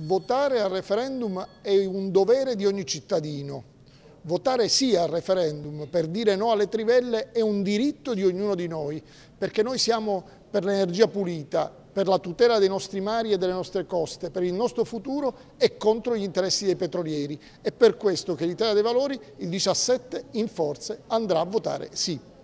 votare al referendum è un dovere di ogni cittadino. Votare sì al referendum per dire no alle trivelle è un diritto di ognuno di noi, perché noi siamo per l'energia pulita, per la tutela dei nostri mari e delle nostre coste, per il nostro futuro e contro gli interessi dei petrolieri. È per questo che l'Italia dei Valori il 17 in forze andrà a votare sì.